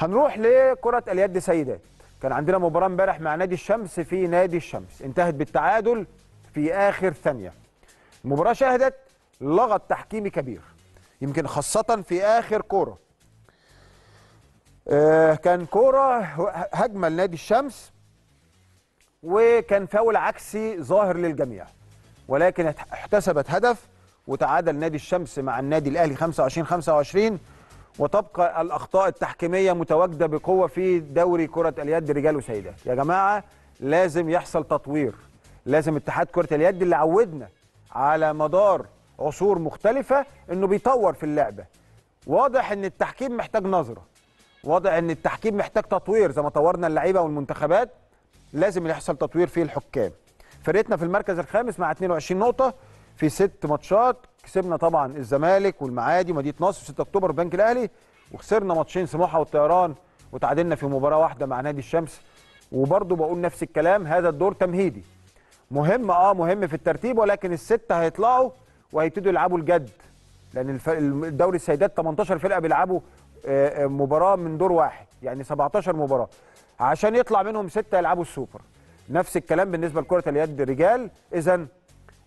هنروح لكره اليد سيدات كان عندنا مباراه امبارح مع نادي الشمس في نادي الشمس انتهت بالتعادل في اخر ثانيه المباراه شهدت لغط تحكيمي كبير يمكن خاصه في اخر كوره آه كان كوره هجمه لنادي الشمس وكان فاول عكسي ظاهر للجميع ولكن احتسبت هدف وتعادل نادي الشمس مع النادي الاهلي 25 25 وتبقى الاخطاء التحكيميه متواجده بقوه في دوري كره اليد رجال وسيدات يا جماعه لازم يحصل تطوير لازم اتحاد كره اليد اللي عودنا على مدار عصور مختلفه انه بيطور في اللعبه واضح ان التحكيم محتاج نظره واضح ان التحكيم محتاج تطوير زي ما طورنا اللعيبه والمنتخبات لازم يحصل تطوير في الحكام فرقتنا في المركز الخامس مع 22 نقطه في ست ماتشات كسبنا طبعا الزمالك والمعادي ومدينه نصر 6 اكتوبر البنك الاهلي وخسرنا ماتشين سموحه والطيران وتعادلنا في مباراه واحده مع نادي الشمس وبرضه بقول نفس الكلام هذا الدور تمهيدي مهم اه مهم في الترتيب ولكن السته هيطلعوا وهيبتدوا يلعبوا الجد لان الدوري السيدات 18 فرقه بيلعبوا آه، آه، مباراه من دور واحد يعني 17 مباراه عشان يطلع منهم سته يلعبوا السوبر نفس الكلام بالنسبه لكره اليد الرجال اذا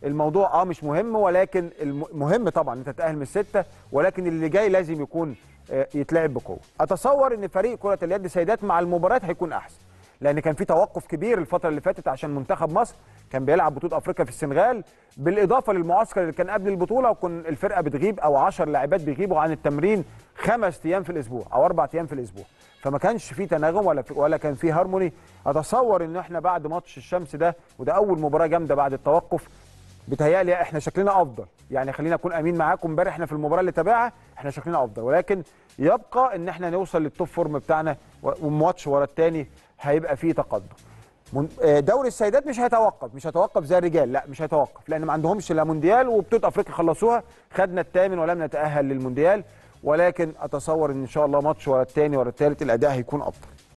الموضوع اه مش مهم ولكن مهم طبعا انت تتاهل من السته ولكن اللي جاي لازم يكون آه، يتلعب بقوه اتصور ان فريق كره اليد سيدات مع المباريات هيكون احسن لان كان في توقف كبير الفتره اللي فاتت عشان منتخب مصر كان بيلعب بطوله افريقيا في السنغال بالاضافه للمعسكر اللي كان قبل البطوله وكان الفرقه بتغيب او 10 لاعبات بيغيبوا عن التمرين خمس ايام في الاسبوع او اربع ايام في الاسبوع فما كانش في تناغم ولا في ولا كان في هارموني اتصور ان احنا بعد ماتش الشمس ده وده اول مباراه جامده بعد التوقف بتهيألي احنا شكلنا افضل يعني خلينا اكون امين معاكم امبارح احنا في المباراه اللي تابعها احنا شكلنا افضل ولكن يبقى ان احنا نوصل للتوب فورم بتاعنا وماتش ورا الثاني هيبقى فيه تقدم آه، دوري السيدات مش هيتوقف مش هيتوقف زي الرجال لا مش هيتوقف لان ما عندهمش لا مونديال وبطوله افريقيا خلصوها خدنا الثامن ولم نتاهل للمونديال ولكن اتصور ان ان شاء الله ماتش ورا الثاني ورا الثالث الاداء هيكون افضل